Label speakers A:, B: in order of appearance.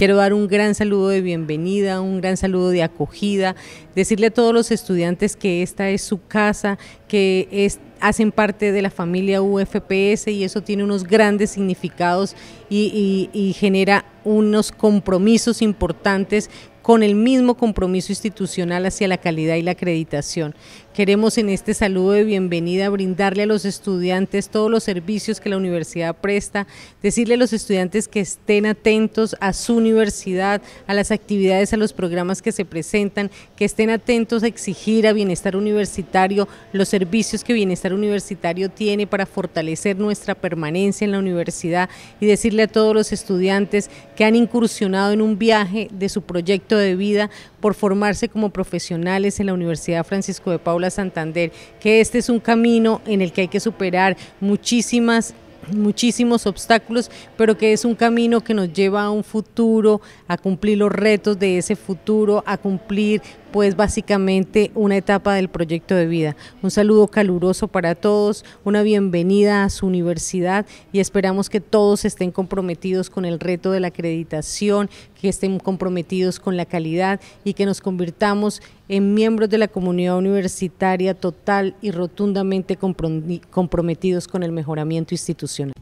A: Quiero dar un gran saludo de bienvenida, un gran saludo de acogida, decirle a todos los estudiantes que esta es su casa, que es, hacen parte de la familia UFPS y eso tiene unos grandes significados y, y genera unos compromisos importantes con el mismo compromiso institucional hacia la calidad y la acreditación. Queremos en este saludo de bienvenida brindarle a los estudiantes todos los servicios que la universidad presta, decirle a los estudiantes que estén atentos a su universidad, a las actividades, a los programas que se presentan, que estén atentos a exigir a Bienestar Universitario los servicios que Bienestar Universitario tiene para fortalecer nuestra permanencia en la universidad y decirle a todos los estudiantes que han incursionado en un viaje de su proyecto de vida por formarse como profesionales en la Universidad Francisco de Paula Santander, que este es un camino en el que hay que superar muchísimas muchísimos obstáculos, pero que es un camino que nos lleva a un futuro, a cumplir los retos de ese futuro, a cumplir pues básicamente una etapa del proyecto de vida. Un saludo caluroso para todos, una bienvenida a su universidad y esperamos que todos estén comprometidos con el reto de la acreditación, que estén comprometidos con la calidad y que nos convirtamos en miembros de la comunidad universitaria total y rotundamente comprometidos con el mejoramiento institucional.